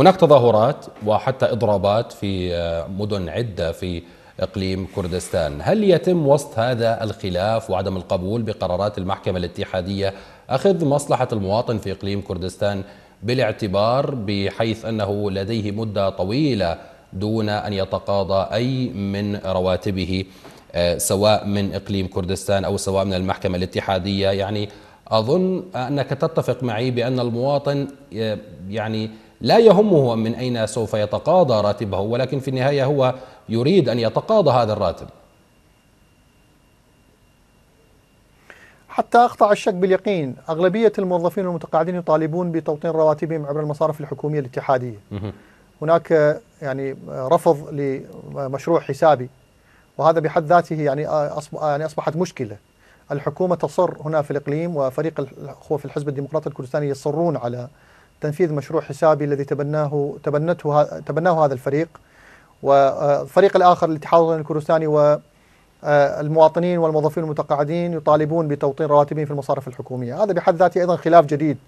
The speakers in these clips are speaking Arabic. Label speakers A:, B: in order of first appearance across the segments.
A: هناك تظاهرات وحتى إضرابات في آه، مدن عدة في إقليم كردستان هل يتم وسط هذا الخلاف وعدم القبول بقرارات المحكمة الاتحادية أخذ مصلحة المواطن في إقليم كردستان بالاعتبار بحيث أنه لديه مدة طويلة دون أن يتقاضى أي من رواتبه آه، سواء من إقليم كردستان أو سواء من المحكمة الاتحادية يعني أظن أنك تتفق معي بأن المواطن آه، يعني لا يهمه من أين سوف يتقاضى راتبه ولكن في النهاية هو يريد أن يتقاضى هذا الراتب
B: حتى أقطع الشك باليقين أغلبية الموظفين المتقاعدين يطالبون بتوطين رواتبهم عبر المصارف الحكومية الاتحادية هناك يعني رفض لمشروع حسابي وهذا بحد ذاته يعني يعني أصبحت مشكلة الحكومة تصر هنا في الإقليم وفريق الأخوة في الحزب الديمقراطي الكردستاني يصرون على تنفيذ مشروع حسابي الذي تبناه تبنته تبناه هذا الفريق والفريق الاخر الاتحاد الكردستاني والمواطنين آه، والموظفين المتقاعدين يطالبون بتوطين رواتبهم في المصارف الحكوميه، هذا بحد ذاته ايضا خلاف جديد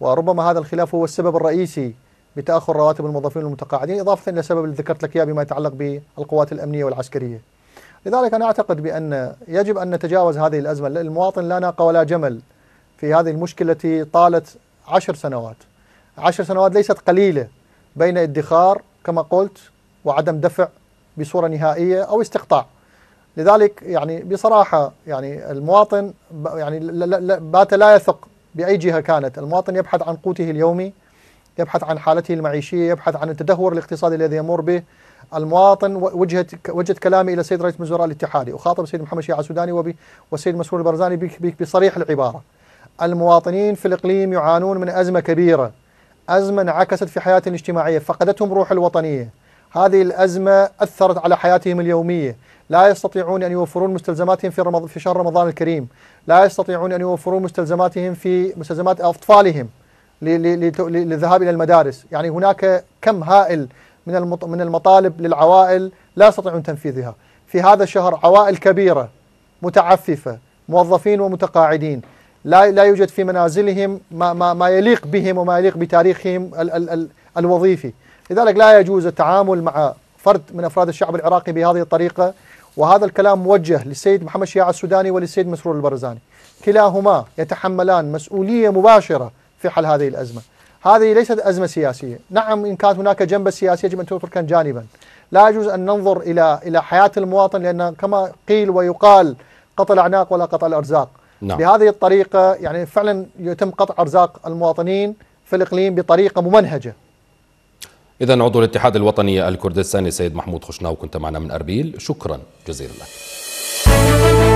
B: وربما هذا الخلاف هو السبب الرئيسي بتاخر رواتب الموظفين المتقاعدين اضافه الى السبب اللي ذكرت لك اياه بما يتعلق بالقوات الامنيه والعسكريه. لذلك انا اعتقد بان يجب ان نتجاوز هذه الازمه، المواطن لا ناقه ولا جمل في هذه المشكله التي طالت عشر سنوات. عشر سنوات ليست قليلة بين ادخار كما قلت وعدم دفع بصورة نهائية أو استقطاع لذلك يعني بصراحة يعني المواطن يعني بات لا يثق بأي جهة كانت المواطن يبحث عن قوته اليومي يبحث عن حالته المعيشية يبحث عن التدهور الاقتصادي الذي يمر به المواطن وجهت وجهت كلامي الى السيد رئيس الوزراء الاتحادي اخاطب السيد محمد شيعه السوداني وبي والسيد مسرور البرزاني بصريح العباره المواطنين في الاقليم يعانون من ازمه كبيره أزمة انعكست في حياتهم الاجتماعية فقدتهم روح الوطنية هذه الأزمة أثرت على حياتهم اليومية لا يستطيعون أن يوفرون مستلزماتهم في, رمض... في شهر رمضان الكريم لا يستطيعون أن يوفرون مستلزماتهم في مستلزمات أطفالهم للذهاب إلى المدارس يعني هناك كم هائل من من المطالب للعوائل لا يستطيعون تنفيذها في هذا الشهر عوائل كبيرة متعففة موظفين ومتقاعدين لا لا يوجد في منازلهم ما ما, ما يليق بهم وما يليق بتاريخهم ال ال ال الوظيفي لذلك لا يجوز التعامل مع فرد من أفراد الشعب العراقي بهذه الطريقة وهذا الكلام موجه للسيد محمد شياع السوداني وللسيد مسرور البرزاني كلاهما يتحملان مسؤولية مباشرة في حل هذه الأزمة هذه ليست أزمة سياسية نعم إن كانت هناك جنب سياسي يجب أن تترك جانبا لا يجوز أن ننظر إلى إلى حياة المواطن لأن كما قيل ويقال قطع الأعناق ولا قطع الأرزاق نعم. بهذه الطريقة يعني فعلا يتم قطع أرزاق المواطنين في الإقليم بطريقة ممنهجة
A: إذا عضو الاتحاد الوطني الكردستاني سيد محمود خشناو كنت معنا من أربيل شكرا جزيلا لك